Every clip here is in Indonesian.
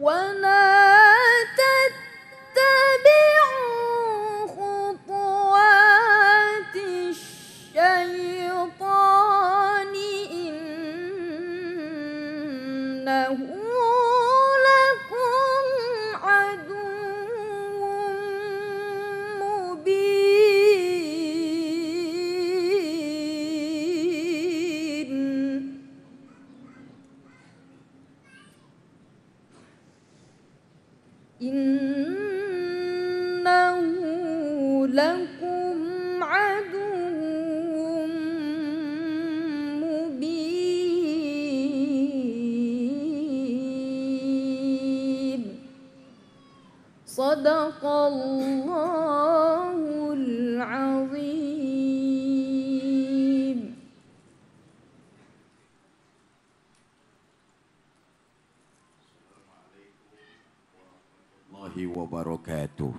温暖。صدق الله العظيم السلام ورحمة الله وبركاته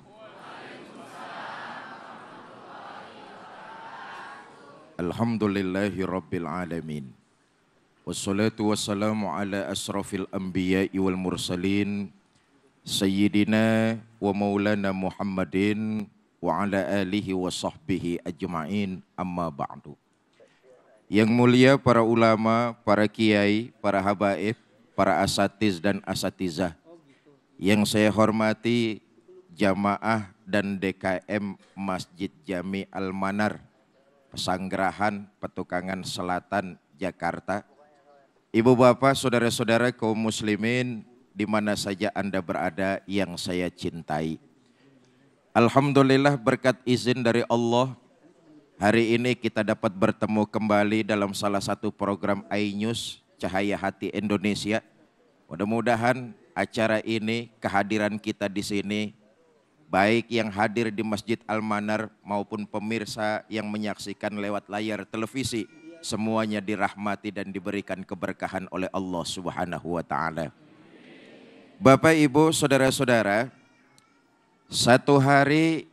الحمد لله رب العالمين والصلاة والسلام على أشرف الأنبياء والمرسلين Sayyidina wa maulana Muhammadin wa ala alihi wa sahbihi ajma'in amma ba'du. Yang mulia para ulama, para kiai, para habaib, para asatiz dan asatizah. Yang saya hormati jamaah dan DKM Masjid Jami Al-Manar, Pesanggerahan, Petukangan Selatan, Jakarta. Ibu bapak, saudara-saudara kaum muslimin di mana saja Anda berada yang saya cintai. Alhamdulillah berkat izin dari Allah, hari ini kita dapat bertemu kembali dalam salah satu program iNews Cahaya Hati Indonesia. Mudah-mudahan acara ini, kehadiran kita di sini, baik yang hadir di Masjid Al-Manar maupun pemirsa yang menyaksikan lewat layar televisi, semuanya dirahmati dan diberikan keberkahan oleh Allah Subhanahu wa taala. Bapak, Ibu, Saudara-saudara, satu hari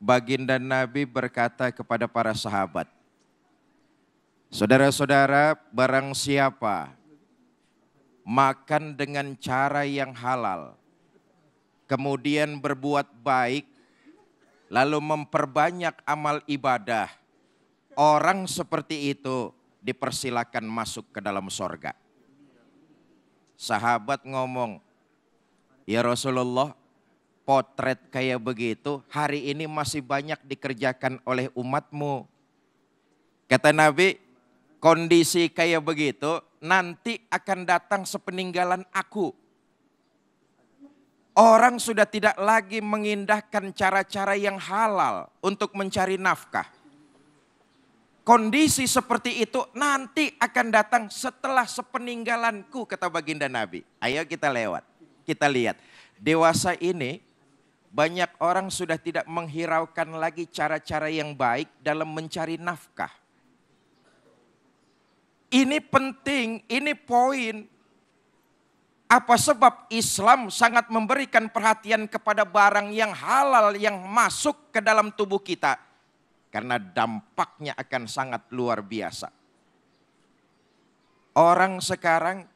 baginda Nabi berkata kepada para sahabat, Saudara-saudara, barang siapa makan dengan cara yang halal, kemudian berbuat baik, lalu memperbanyak amal ibadah, orang seperti itu dipersilakan masuk ke dalam sorga. Sahabat ngomong, Ya Rasulullah, potret kayak begitu hari ini masih banyak dikerjakan oleh umatmu. Kata Nabi, kondisi kayak begitu nanti akan datang sepeninggalan aku. Orang sudah tidak lagi mengindahkan cara-cara yang halal untuk mencari nafkah. Kondisi seperti itu nanti akan datang setelah sepeninggalanku, kata Baginda Nabi. Ayo kita lewat kita lihat. Dewasa ini banyak orang sudah tidak menghiraukan lagi cara-cara yang baik dalam mencari nafkah. Ini penting, ini poin. Apa sebab Islam sangat memberikan perhatian kepada barang yang halal yang masuk ke dalam tubuh kita? Karena dampaknya akan sangat luar biasa. Orang sekarang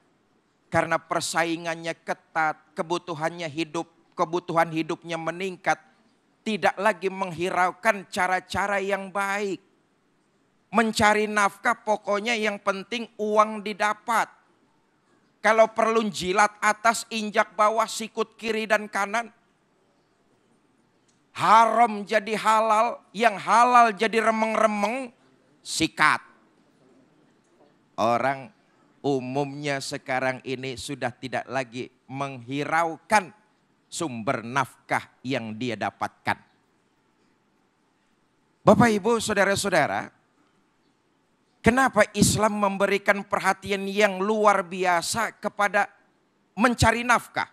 karena persaingannya ketat, kebutuhannya hidup, kebutuhan hidupnya meningkat. Tidak lagi menghiraukan cara-cara yang baik. Mencari nafkah pokoknya yang penting uang didapat. Kalau perlu jilat atas, injak bawah, sikut kiri dan kanan, haram jadi halal, yang halal jadi remeng-remeng, sikat. Orang umumnya sekarang ini sudah tidak lagi menghiraukan sumber nafkah yang dia dapatkan. Bapak, ibu, saudara-saudara, kenapa Islam memberikan perhatian yang luar biasa kepada mencari nafkah?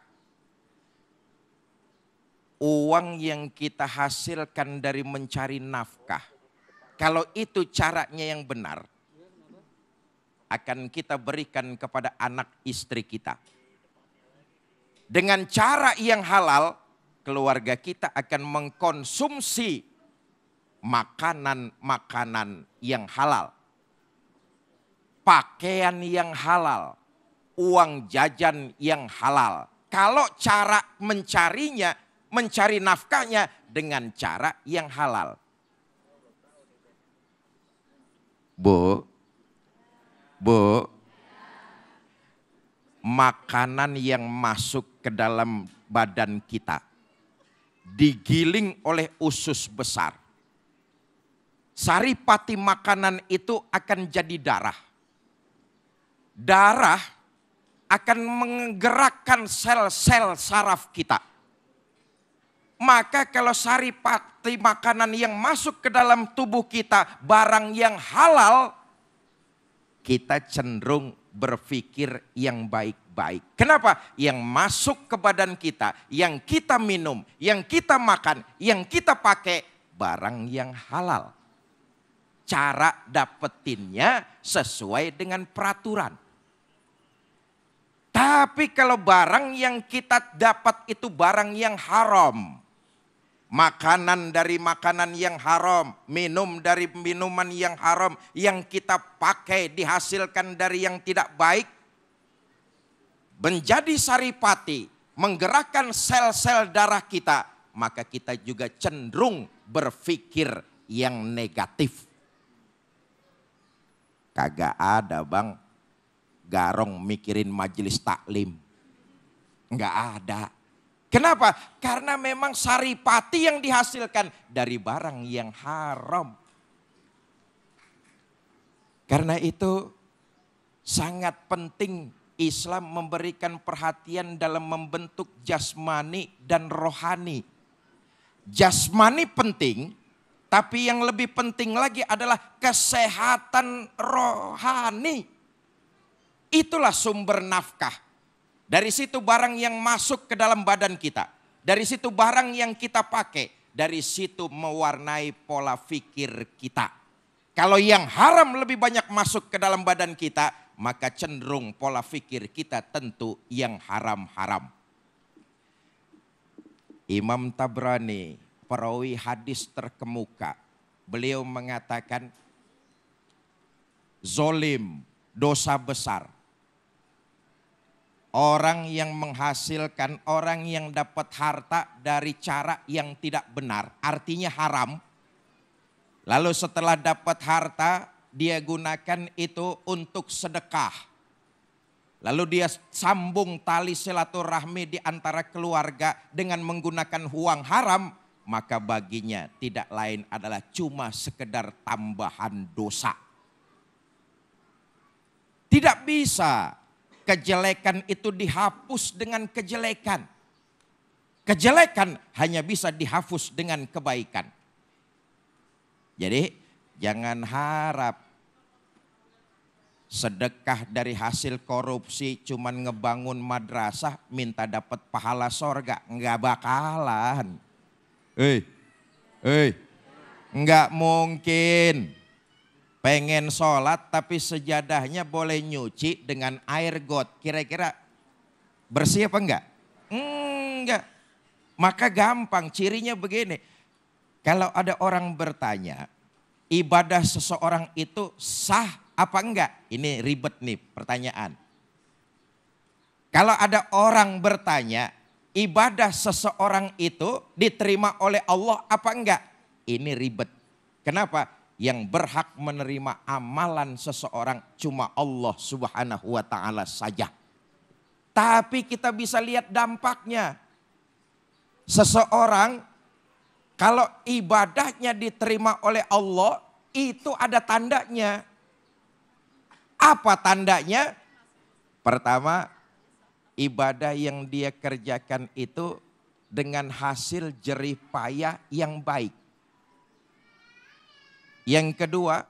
Uang yang kita hasilkan dari mencari nafkah, kalau itu caranya yang benar, akan kita berikan kepada anak istri kita. Dengan cara yang halal, keluarga kita akan mengkonsumsi makanan-makanan yang halal. Pakaian yang halal, uang jajan yang halal. Kalau cara mencarinya, mencari nafkahnya dengan cara yang halal. Bu, Bu, makanan yang masuk ke dalam badan kita digiling oleh usus besar. Saripati makanan itu akan jadi darah. Darah akan menggerakkan sel-sel saraf kita maka kalau saripati makanan yang masuk ke dalam tubuh kita, barang yang halal, kita cenderung berpikir yang baik-baik. Kenapa? Yang masuk ke badan kita, yang kita minum, yang kita makan, yang kita pakai barang yang halal. Cara dapetinnya sesuai dengan peraturan. Tapi kalau barang yang kita dapat itu barang yang haram, makanan dari makanan yang haram, minum dari minuman yang haram, yang kita pakai dihasilkan dari yang tidak baik, menjadi saripati, menggerakkan sel-sel darah kita, maka kita juga cenderung berpikir yang negatif. Kagak ada bang, garong mikirin majelis taklim. Enggak ada Kenapa? Karena memang saripati yang dihasilkan dari barang yang haram. Karena itu sangat penting Islam memberikan perhatian dalam membentuk jasmani dan rohani. Jasmani penting, tapi yang lebih penting lagi adalah kesehatan rohani. Itulah sumber nafkah. Dari situ barang yang masuk ke dalam badan kita. Dari situ barang yang kita pakai. Dari situ mewarnai pola pikir kita. Kalau yang haram lebih banyak masuk ke dalam badan kita, maka cenderung pola pikir kita tentu yang haram-haram. Imam Tabrani, perawi hadis terkemuka, beliau mengatakan, zolim, dosa besar, Orang yang menghasilkan, orang yang dapat harta dari cara yang tidak benar, artinya haram. Lalu setelah dapat harta, dia gunakan itu untuk sedekah. Lalu dia sambung tali silaturahmi di antara keluarga dengan menggunakan uang haram, maka baginya tidak lain adalah cuma sekedar tambahan dosa. Tidak bisa kejelekan itu dihapus dengan kejelekan. Kejelekan hanya bisa dihapus dengan kebaikan. Jadi jangan harap sedekah dari hasil korupsi cuman ngebangun madrasah minta dapat pahala sorga. Nggak bakalan. Eh, eh, nggak mungkin. Pengen sholat tapi sejadahnya boleh nyuci dengan air got. Kira-kira bersih apa enggak? Hmm, enggak. Maka gampang cirinya begini. Kalau ada orang bertanya ibadah seseorang itu sah apa enggak? Ini ribet nih pertanyaan. Kalau ada orang bertanya ibadah seseorang itu diterima oleh Allah apa enggak? Ini ribet. Kenapa? yang berhak menerima amalan seseorang cuma Allah Subhanahu wa taala saja. Tapi kita bisa lihat dampaknya. Seseorang kalau ibadahnya diterima oleh Allah, itu ada tandanya. Apa tandanya? Pertama, ibadah yang dia kerjakan itu dengan hasil jerih payah yang baik. Yang kedua,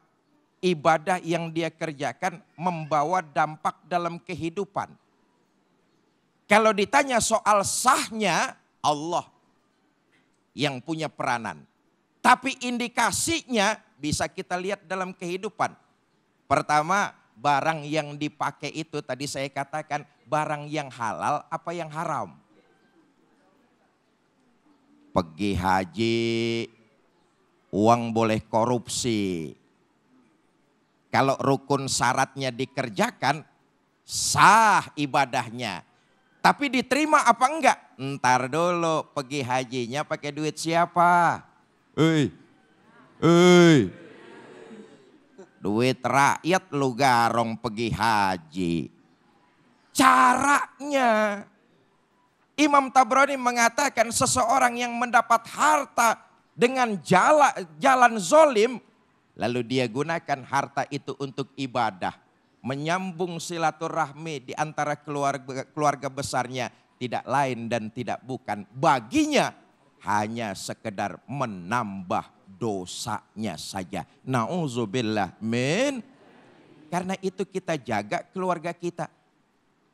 ibadah yang dia kerjakan membawa dampak dalam kehidupan. Kalau ditanya soal sahnya, Allah yang punya peranan. Tapi indikasinya bisa kita lihat dalam kehidupan. Pertama, barang yang dipakai itu tadi saya katakan barang yang halal apa yang haram. Pergi haji, uang boleh korupsi. Kalau rukun syaratnya dikerjakan, sah ibadahnya. Tapi diterima apa enggak? Ntar dulu pergi hajinya pakai duit siapa? Hei, hei. Duit rakyat lu garong pergi haji. Caranya Imam Tabrani mengatakan seseorang yang mendapat harta dengan jala, jalan zolim, lalu dia gunakan harta itu untuk ibadah, menyambung silaturahmi di antara keluarga, keluarga besarnya, tidak lain dan tidak bukan baginya hanya sekedar menambah dosanya saja. Nauzubillah min. Karena itu kita jaga keluarga kita.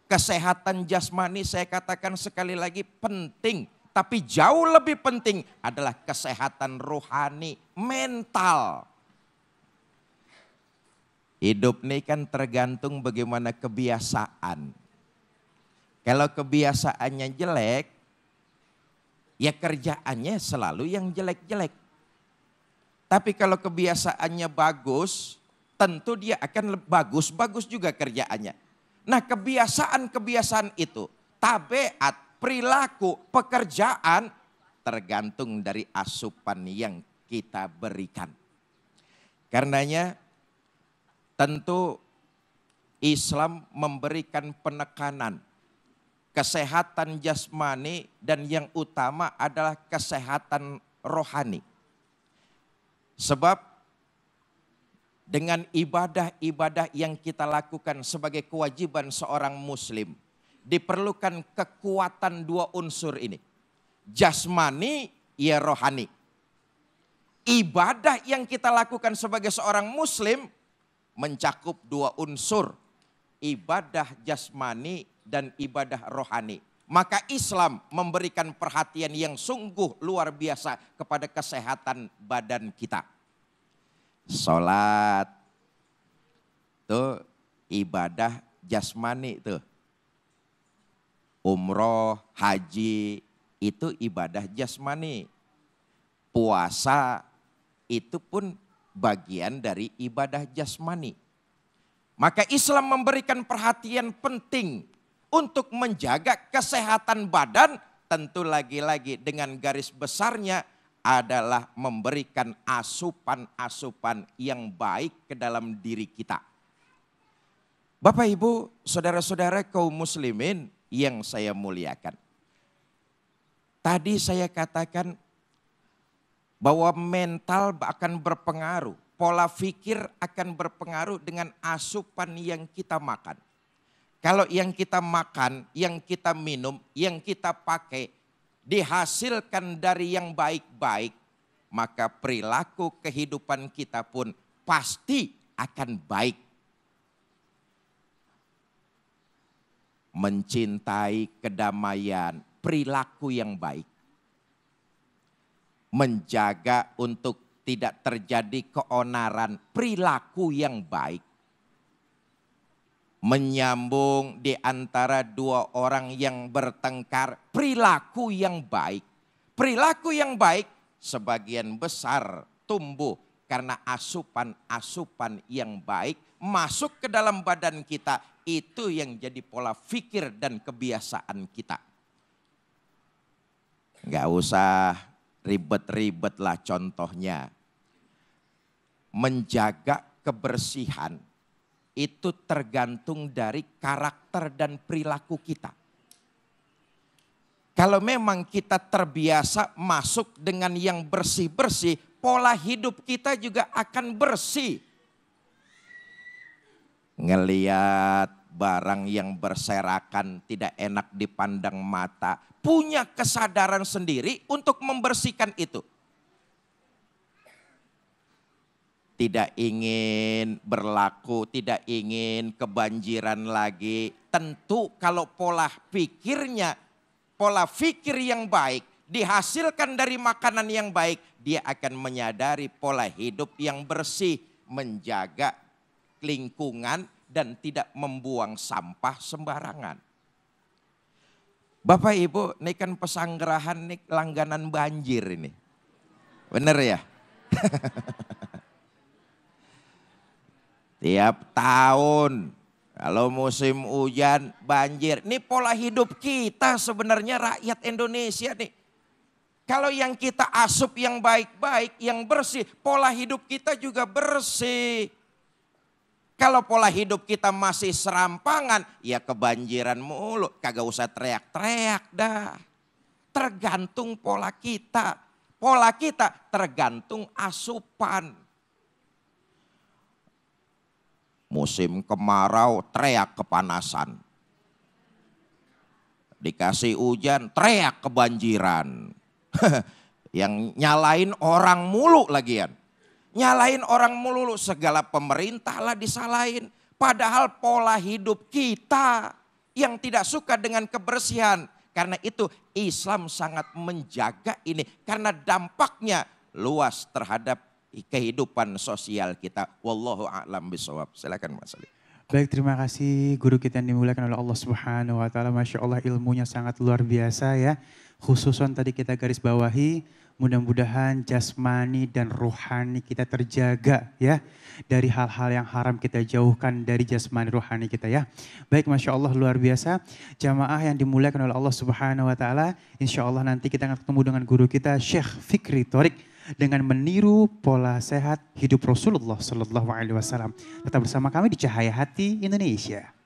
Kesehatan jasmani saya katakan sekali lagi penting tapi jauh lebih penting adalah kesehatan rohani, mental. Hidup ini kan tergantung bagaimana kebiasaan. Kalau kebiasaannya jelek, ya kerjaannya selalu yang jelek-jelek. Tapi kalau kebiasaannya bagus, tentu dia akan bagus-bagus juga kerjaannya. Nah kebiasaan-kebiasaan itu, tabiat perilaku, pekerjaan tergantung dari asupan yang kita berikan. Karenanya tentu Islam memberikan penekanan kesehatan jasmani dan yang utama adalah kesehatan rohani. Sebab dengan ibadah-ibadah yang kita lakukan sebagai kewajiban seorang muslim diperlukan kekuatan dua unsur ini. Jasmani, ya rohani. Ibadah yang kita lakukan sebagai seorang muslim mencakup dua unsur. Ibadah jasmani dan ibadah rohani. Maka Islam memberikan perhatian yang sungguh luar biasa kepada kesehatan badan kita. Sholat, itu ibadah jasmani tuh umroh, haji, itu ibadah jasmani. Puasa itu pun bagian dari ibadah jasmani. Maka Islam memberikan perhatian penting untuk menjaga kesehatan badan tentu lagi-lagi dengan garis besarnya adalah memberikan asupan-asupan yang baik ke dalam diri kita. Bapak Ibu, saudara-saudara kaum muslimin, yang saya muliakan. Tadi saya katakan bahwa mental akan berpengaruh, pola pikir akan berpengaruh dengan asupan yang kita makan. Kalau yang kita makan, yang kita minum, yang kita pakai dihasilkan dari yang baik-baik, maka perilaku kehidupan kita pun pasti akan baik mencintai kedamaian, perilaku yang baik. Menjaga untuk tidak terjadi keonaran, perilaku yang baik. Menyambung di antara dua orang yang bertengkar, perilaku yang baik. Perilaku yang baik sebagian besar tumbuh karena asupan-asupan yang baik masuk ke dalam badan kita itu yang jadi pola pikir dan kebiasaan kita. Gak usah ribet-ribet lah contohnya. Menjaga kebersihan itu tergantung dari karakter dan perilaku kita. Kalau memang kita terbiasa masuk dengan yang bersih-bersih, pola hidup kita juga akan bersih ngeliat barang yang berserakan tidak enak dipandang mata, punya kesadaran sendiri untuk membersihkan itu. Tidak ingin berlaku, tidak ingin kebanjiran lagi. Tentu kalau pola pikirnya, pola pikir yang baik dihasilkan dari makanan yang baik, dia akan menyadari pola hidup yang bersih, menjaga lingkungan dan tidak membuang sampah sembarangan. Bapak Ibu, ini kan pesanggerahan ini langganan banjir ini. benar ya? Tiap tahun kalau musim hujan banjir. Ini pola hidup kita sebenarnya rakyat Indonesia nih. Kalau yang kita asup yang baik-baik, yang bersih, pola hidup kita juga bersih. Kalau pola hidup kita masih serampangan, ya kebanjiran mulu. Kagak usah teriak-teriak dah. Tergantung pola kita. Pola kita tergantung asupan. Musim kemarau teriak kepanasan. Dikasih hujan teriak kebanjiran. Yang nyalain orang mulu lagian Nyalain orang melulu, segala pemerintah lah disalahin. Padahal pola hidup kita yang tidak suka dengan kebersihan. Karena itu Islam sangat menjaga ini. Karena dampaknya luas terhadap kehidupan sosial kita. Wallahu a'lam bisawab. Silakan Mas Ali. Baik, terima kasih guru kita yang dimulakan oleh Allah Subhanahu wa taala. Masya Allah ilmunya sangat luar biasa ya. Khususon tadi kita garis bawahi Mudah-mudahan jasmani dan rohani kita terjaga ya. Dari hal-hal yang haram kita jauhkan dari jasmani rohani kita ya. Baik Masya Allah luar biasa. Jamaah yang dimuliakan oleh Allah Subhanahu Wa Ta'ala. Insya Allah nanti kita akan ketemu dengan guru kita Syekh Fikri Torik dengan meniru pola sehat hidup Rasulullah Shallallahu Alaihi Wasallam. Tetap bersama kami di Cahaya Hati Indonesia.